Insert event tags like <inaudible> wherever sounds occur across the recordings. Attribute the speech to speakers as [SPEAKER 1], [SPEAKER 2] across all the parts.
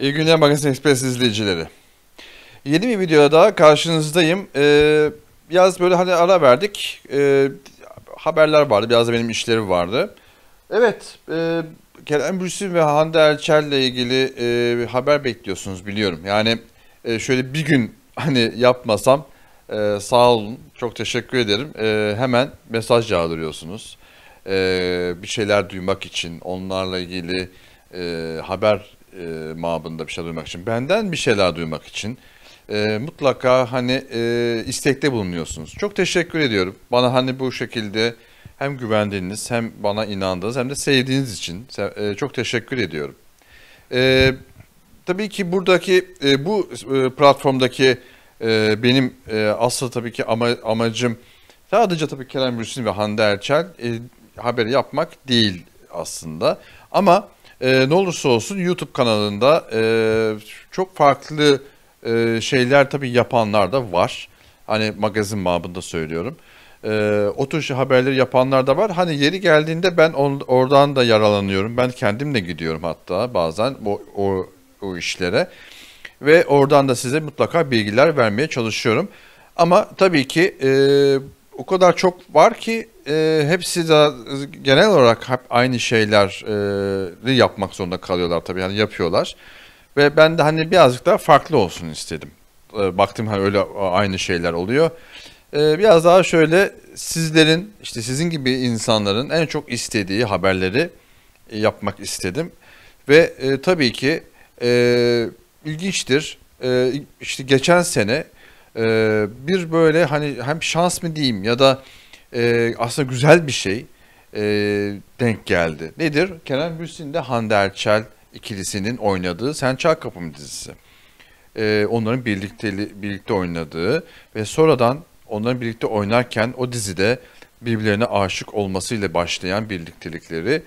[SPEAKER 1] İyi günler Magazin Express izleyicileri. Yeni bir videoda daha karşınızdayım. Ee, biraz böyle hani ara verdik. Ee, haberler vardı. Biraz da benim işlerim vardı. Evet. E, Kerem Bürsin ve Hande Erçel ile ilgili e, haber bekliyorsunuz biliyorum. Yani e, şöyle bir gün <laughs> hani yapmasam e, sağ olun. Çok teşekkür ederim. E, hemen mesaj yağdırıyorsunuz. bir şeyler duymak için onlarla ilgili haber e, mabında bir şey duymak için, benden bir şeyler duymak için e, mutlaka hani e, istekte bulunuyorsunuz. Çok teşekkür ediyorum. Bana hani bu şekilde hem güvendiğiniz hem bana inandığınız hem de sevdiğiniz için e, çok teşekkür ediyorum. E, tabii ki buradaki e, bu e, platformdaki e, benim e, asıl tabii ki ama, amacım sadece tabii Kerem Bürsin ve Hande Erçel e, haberi yapmak değil aslında. Ama e, ne olursa olsun YouTube kanalında e, çok farklı e, şeyler tabii yapanlar da var. Hani magazin babında söylüyorum. E, o tür şey haberleri yapanlar da var. Hani yeri geldiğinde ben on, oradan da yaralanıyorum. Ben kendim de gidiyorum hatta bazen bu o, o işlere. Ve oradan da size mutlaka bilgiler vermeye çalışıyorum. Ama tabii ki e, o kadar çok var ki e, hepsi de genel olarak hep aynı şeyleri e, yapmak zorunda kalıyorlar tabii yani yapıyorlar. Ve ben de hani birazcık daha farklı olsun istedim. E, baktım hani öyle aynı şeyler oluyor. E, biraz daha şöyle sizlerin işte sizin gibi insanların en çok istediği haberleri e, yapmak istedim. Ve e, tabii ki e, ilginçtir. E, işte geçen sene e, bir böyle hani hem şans mı diyeyim ya da e, aslında güzel bir şey e, denk geldi. Nedir? Kenan Bülsin'de Hande Erçel ikilisinin oynadığı Sen Çal Kapımı dizisi. E, onların birlikte birlikte oynadığı ve sonradan onların birlikte oynarken o dizide birbirlerine aşık olmasıyla başlayan birliktelikleri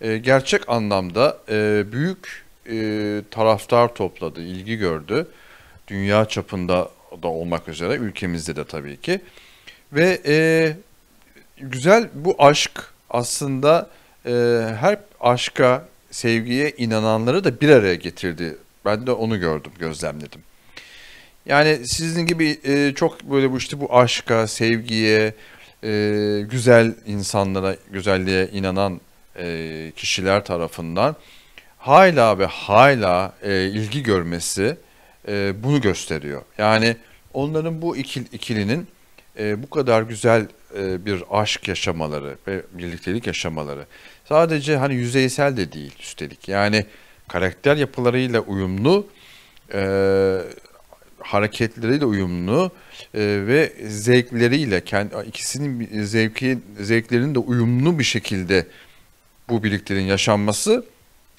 [SPEAKER 1] e, gerçek anlamda e, büyük e, taraftar topladı, ilgi gördü. Dünya çapında da olmak üzere ülkemizde de tabii ki. Ve e, güzel bu aşk aslında e, her aşka, sevgiye inananları da bir araya getirdi. Ben de onu gördüm, gözlemledim. Yani sizin gibi e, çok böyle bu işte bu aşka, sevgiye, e, güzel insanlara, güzelliğe inanan e, kişiler tarafından hala ve hala e, ilgi görmesi e, bunu gösteriyor. Yani onların bu ikil, ikilinin e, bu kadar güzel e, bir aşk yaşamaları ve birliktelik yaşamaları sadece hani yüzeysel de değil üstelik. Yani karakter yapılarıyla uyumlu, e, hareketleriyle uyumlu e, ve zevkleriyle kendi ikisinin zevki zevklerinin de uyumlu bir şekilde bu birliklerin yaşanması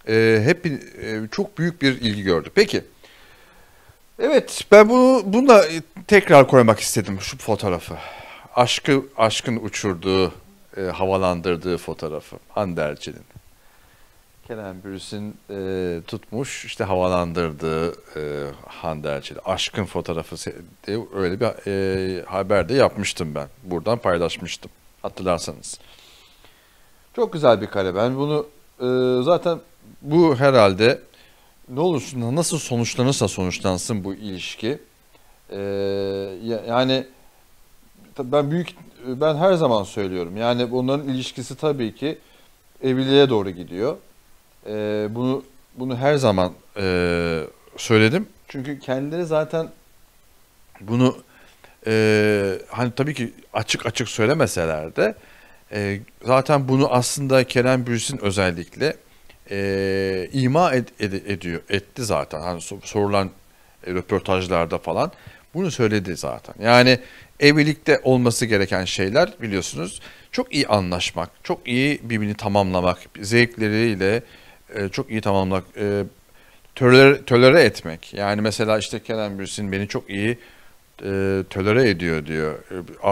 [SPEAKER 1] e, hep e, çok büyük bir ilgi gördü. Peki Evet ben bunu bununla e, tekrar koymak istedim şu fotoğrafı. Aşkı aşkın uçurduğu, e, havalandırdığı fotoğrafı Anderci'nin. Kenan Bürüs'ün e, tutmuş işte havalandırdığı e, Hande Erçel'i. Aşkın fotoğrafı diye öyle bir e, haber de yapmıştım ben. Buradan paylaşmıştım hatırlarsanız. Çok güzel bir kare. Ben bunu e, zaten bu herhalde ne olursun nasıl sonuçlanırsa sonuçlansın bu ilişki. Ee, yani ben büyük ben her zaman söylüyorum. Yani onların ilişkisi tabii ki evliliğe doğru gidiyor. Ee, bunu bunu her zaman e, söyledim. Çünkü kendileri zaten bunu e, hani tabii ki açık açık söylemeseler de e, zaten bunu aslında Kerem Bürsin özellikle e, ima ed, ed, ediyor etti zaten. Hani sorulan e, röportajlarda falan bunu söyledi zaten. Yani evlilikte olması gereken şeyler biliyorsunuz çok iyi anlaşmak, çok iyi birbirini tamamlamak, zevkleriyle e, çok iyi tamamlamak, e, tölere, tölere etmek. Yani mesela işte Kerem Bürsin beni çok iyi e, tölere ediyor diyor. E,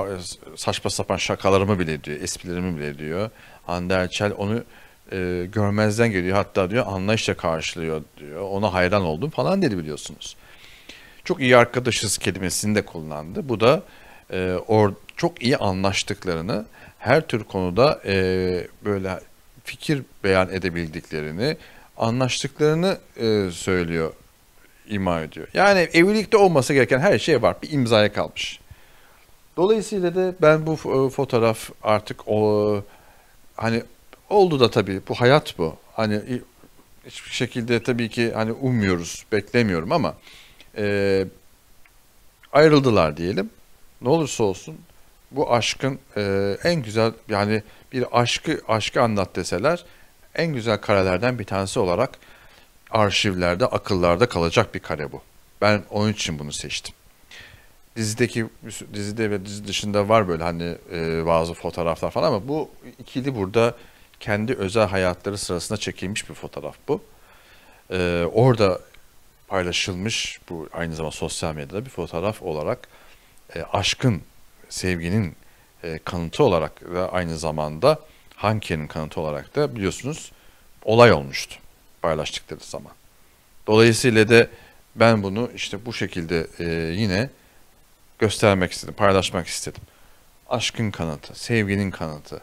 [SPEAKER 1] saçma sapan şakalarımı bile diyor, esprilerimi bile diyor. Hande Erçel onu e, görmezden geliyor. Hatta diyor anlayışla karşılıyor diyor. Ona hayran oldum falan dedi biliyorsunuz. Çok iyi arkadaşız kelimesini de kullandı. Bu da e, or, çok iyi anlaştıklarını her tür konuda e, böyle fikir beyan edebildiklerini, anlaştıklarını e, söylüyor, ima ediyor. Yani evlilikte olması gereken her şey var. Bir imzaya kalmış. Dolayısıyla da ben bu e, fotoğraf artık o hani oldu da tabii bu hayat bu. Hani hiçbir şekilde tabii ki hani umuyoruz beklemiyorum ama e, ayrıldılar diyelim. Ne olursa olsun bu aşkın e, en güzel yani bir aşkı aşkı anlat deseler en güzel karelerden bir tanesi olarak arşivlerde, akıllarda kalacak bir kare bu. Ben onun için bunu seçtim. Dizideki dizide ve dizi dışında var böyle hani e, bazı fotoğraflar falan ama bu ikili burada kendi özel hayatları sırasında çekilmiş bir fotoğraf bu. Ee, orada paylaşılmış bu aynı zamanda sosyal medyada bir fotoğraf olarak e, aşkın, sevginin e, kanıtı olarak ve aynı zamanda Hanke'nin kanıtı olarak da biliyorsunuz olay olmuştu paylaştıkları zaman. Dolayısıyla de ben bunu işte bu şekilde e, yine göstermek istedim, paylaşmak istedim. Aşkın kanıtı, sevginin kanıtı,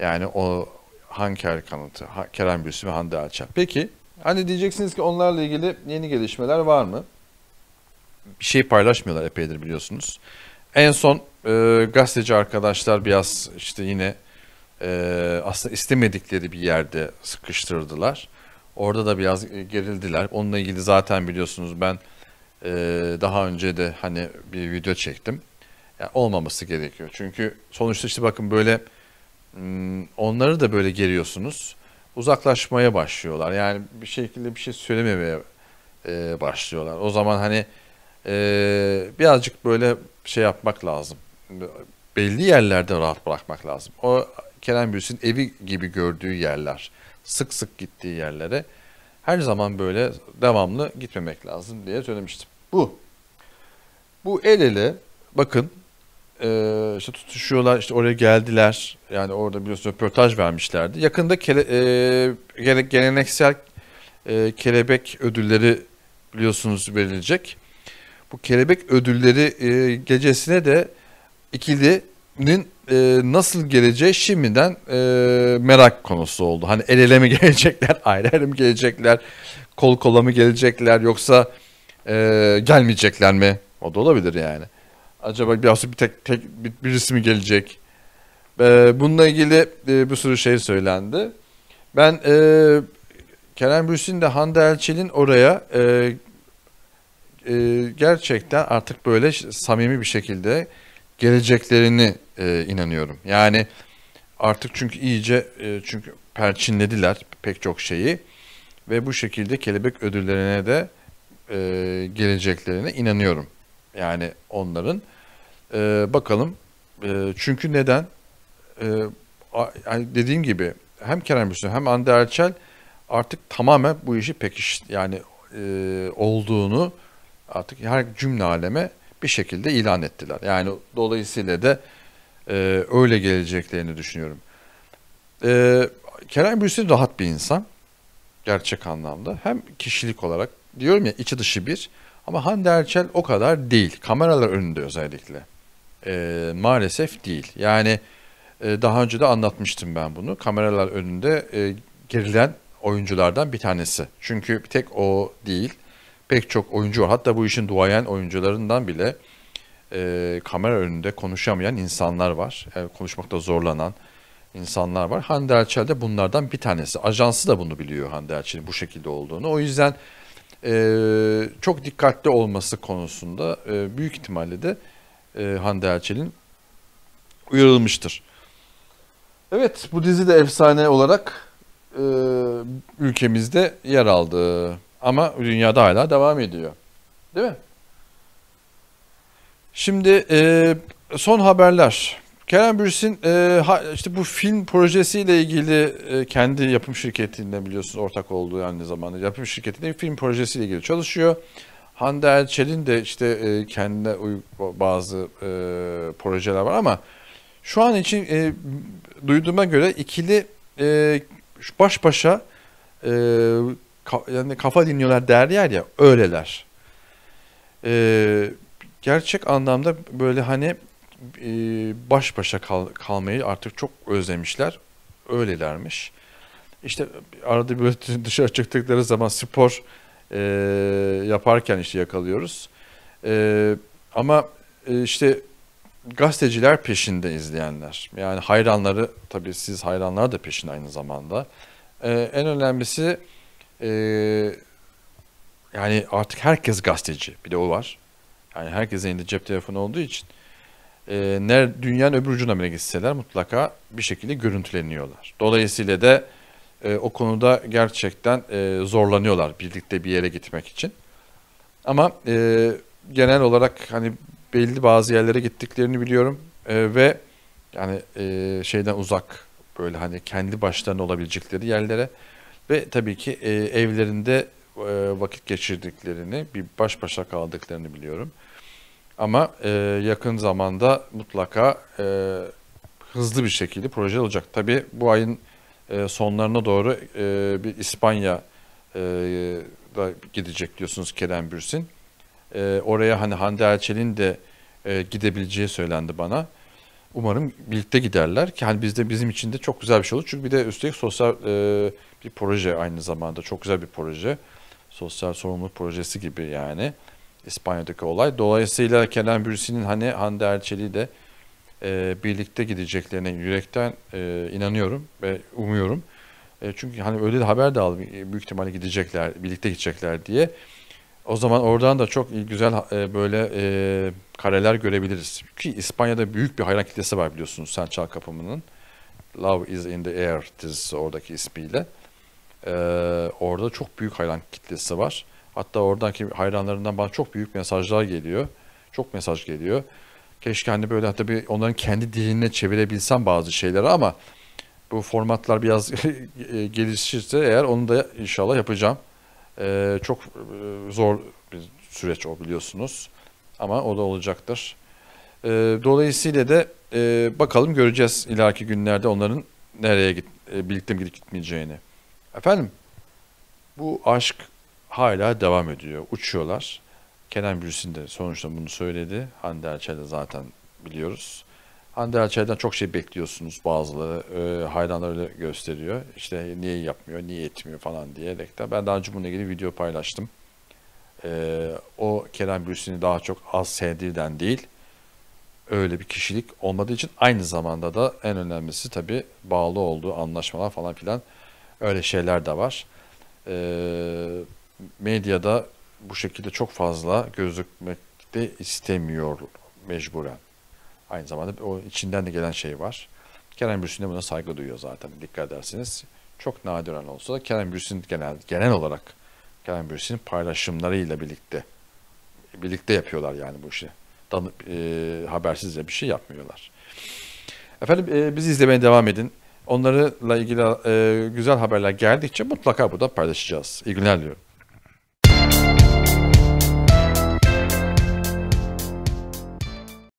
[SPEAKER 1] yani o Hanker kanıtı, Kerem Bürsü ve Hande Alçak. Peki hani diyeceksiniz ki onlarla ilgili yeni gelişmeler var mı? Bir şey paylaşmıyorlar epeydir biliyorsunuz. En son e, gazeteci arkadaşlar biraz işte yine e, aslında istemedikleri bir yerde sıkıştırdılar. Orada da biraz gerildiler. Onunla ilgili zaten biliyorsunuz ben e, daha önce de hani bir video çektim. Yani olmaması gerekiyor. Çünkü sonuçta işte bakın böyle Hmm, onları da böyle geriyorsunuz. Uzaklaşmaya başlıyorlar. Yani bir şekilde bir şey söylememeye e, başlıyorlar. O zaman hani e, birazcık böyle şey yapmak lazım. Belli yerlerde rahat bırakmak lazım. O Kerem Bülsün evi gibi gördüğü yerler, sık sık gittiği yerlere her zaman böyle devamlı gitmemek lazım diye söylemiştim. Bu. Bu el ele bakın e, işte tutuşuyorlar işte oraya geldiler. Yani orada biliyorsun röportaj vermişlerdi. Yakında kele, e, geleneksel e, kelebek ödülleri biliyorsunuz verilecek. Bu kelebek ödülleri e, gecesine de ikilinin e, nasıl geleceği şimdiden e, merak konusu oldu. Hani el ele mi <laughs> gelecekler, ayrı ayrı mı gelecekler, kol kola mı gelecekler yoksa e, gelmeyecekler mi? O da olabilir yani. Acaba bir bir tek, tek bir, birisi mi gelecek? Ee, bununla ilgili e, bir sürü şey söylendi. Ben e, Kerem Bürsin de Hande Elçel'in oraya e, e, gerçekten artık böyle samimi bir şekilde geleceklerini e, inanıyorum. Yani artık çünkü iyice e, çünkü perçinlediler pek çok şeyi ve bu şekilde kelebek ödüllerine de e, geleceklerine inanıyorum. Yani onların. E, bakalım. E, çünkü neden? E, yani dediğim gibi hem Kerem Müslüm hem Ander Erçel artık tamamen bu işi pekiş yani e, olduğunu artık her cümle aleme bir şekilde ilan ettiler. Yani dolayısıyla da e, öyle geleceklerini düşünüyorum. E, Kerem Bürsin rahat bir insan gerçek anlamda. Hem kişilik olarak diyorum ya içi dışı bir. Ama Hande Erçel o kadar değil. Kameralar önünde özellikle. E, maalesef değil. Yani e, daha önce de anlatmıştım ben bunu. Kameralar önünde e, gerilen oyunculardan bir tanesi. Çünkü tek o değil. Pek çok oyuncu var. Hatta bu işin duayen oyuncularından bile e, kamera önünde konuşamayan insanlar var. E, konuşmakta zorlanan insanlar var. Hande Erçel de bunlardan bir tanesi. Ajansı da bunu biliyor Hande Erçel'in bu şekilde olduğunu. O yüzden e, çok dikkatli olması konusunda e, büyük ihtimalle de e, Hande Erçel'in uyarılmıştır. Evet bu dizi de efsane olarak e, ülkemizde yer aldı ama dünyada hala devam ediyor. Değil mi? Şimdi e, son haberler. Kerem Bürsin e, ha, işte bu film projesiyle ilgili e, kendi yapım şirketinde biliyorsunuz ortak olduğu aynı zamanda yapım şirketinde film projesiyle ilgili çalışıyor. Hande Erçel'in de işte e, kendine bazı e, projeler var ama şu an için e, duyduğuma göre ikili e, baş başa e, ka, yani kafa dinliyorlar yer ya öyleler. E, gerçek anlamda böyle hani e, baş başa kal, kalmayı artık çok özlemişler. Öylelermiş. İşte arada böyle <laughs> dışarı çıktıkları zaman spor e, yaparken işte yakalıyoruz. E, ama e, işte gazeteciler peşinde izleyenler. Yani hayranları tabii siz hayranlar da peşinde aynı zamanda. E, en önemlisi e, yani artık herkes gazeteci. Bir de o var. Yani herkesin elinde cep telefonu olduğu için e, dünyanın öbür ucuna bile gitseler mutlaka bir şekilde görüntüleniyorlar. Dolayısıyla da e, o konuda gerçekten e, zorlanıyorlar birlikte bir yere gitmek için. Ama e, genel olarak hani belli bazı yerlere gittiklerini biliyorum e, ve yani e, şeyden uzak böyle hani kendi başlarına olabilecekleri yerlere ve tabii ki e, evlerinde e, vakit geçirdiklerini, bir baş başa kaldıklarını biliyorum. Ama e, yakın zamanda mutlaka e, hızlı bir şekilde proje olacak. Tabii bu ayın e, sonlarına doğru e, bir İspanya e, da gidecek diyorsunuz Kerem Bürsin. E, oraya hani Hande Erçel'in de e, gidebileceği söylendi bana. Umarım birlikte giderler ki hani bizde bizim için de çok güzel bir şey olur. Çünkü bir de üstelik sosyal e, bir proje aynı zamanda çok güzel bir proje. Sosyal sorumluluk projesi gibi yani. İspanya'daki olay. Dolayısıyla Kenan Bürsin'in hani Hande Erçel'i de e, birlikte gideceklerine yürekten e, inanıyorum ve umuyorum. E, çünkü hani öyle de haber de aldım. E, büyük ihtimalle gidecekler, birlikte gidecekler diye. O zaman oradan da çok güzel e, böyle e, kareler görebiliriz. Ki İspanya'da büyük bir hayran kitlesi var biliyorsunuz Sençal Kapımı'nın. Love is in the air dizisi oradaki ismiyle. E, orada çok büyük hayran kitlesi var. Hatta oradaki hayranlarından bana çok büyük mesajlar geliyor. Çok mesaj geliyor. Keşke hani böyle hatta onların kendi diline çevirebilsem bazı şeyleri ama bu formatlar biraz <laughs> e, gelişirse eğer onu da inşallah yapacağım. Ee, çok e, zor bir süreç o biliyorsunuz. Ama o da olacaktır. Ee, dolayısıyla de e, bakalım göreceğiz ileriki günlerde onların nereye git, e, birlikte mi gitmeyeceğini. Efendim bu aşk hala devam ediyor. Uçuyorlar. Kenan Bülsin de sonuçta bunu söyledi. Hande Erçel de zaten biliyoruz. Hande Erçel'den çok şey bekliyorsunuz bazıları. E, ee, hayranlar öyle gösteriyor. İşte niye yapmıyor, niye etmiyor falan diyerek de. Ben daha önce bununla ilgili video paylaştım. E, o Kenan Bülsin'i daha çok az sevdiğinden değil, öyle bir kişilik olmadığı için aynı zamanda da en önemlisi tabii bağlı olduğu anlaşmalar falan filan öyle şeyler de var. Eee medyada bu şekilde çok fazla gözükmek de istemiyor mecburen. Aynı zamanda o içinden de gelen şey var. Kerem Bürsin de buna saygı duyuyor zaten dikkat edersiniz. Çok nadiren olsa da Kerem Bürsin genel, genel olarak Kerem Bürsin'in paylaşımlarıyla birlikte birlikte yapıyorlar yani bu işi. Dan, e, habersizce bir şey yapmıyorlar. Efendim e, bizi izlemeye devam edin. Onlarla ilgili e, güzel haberler geldikçe mutlaka burada paylaşacağız. İyi günler diliyorum.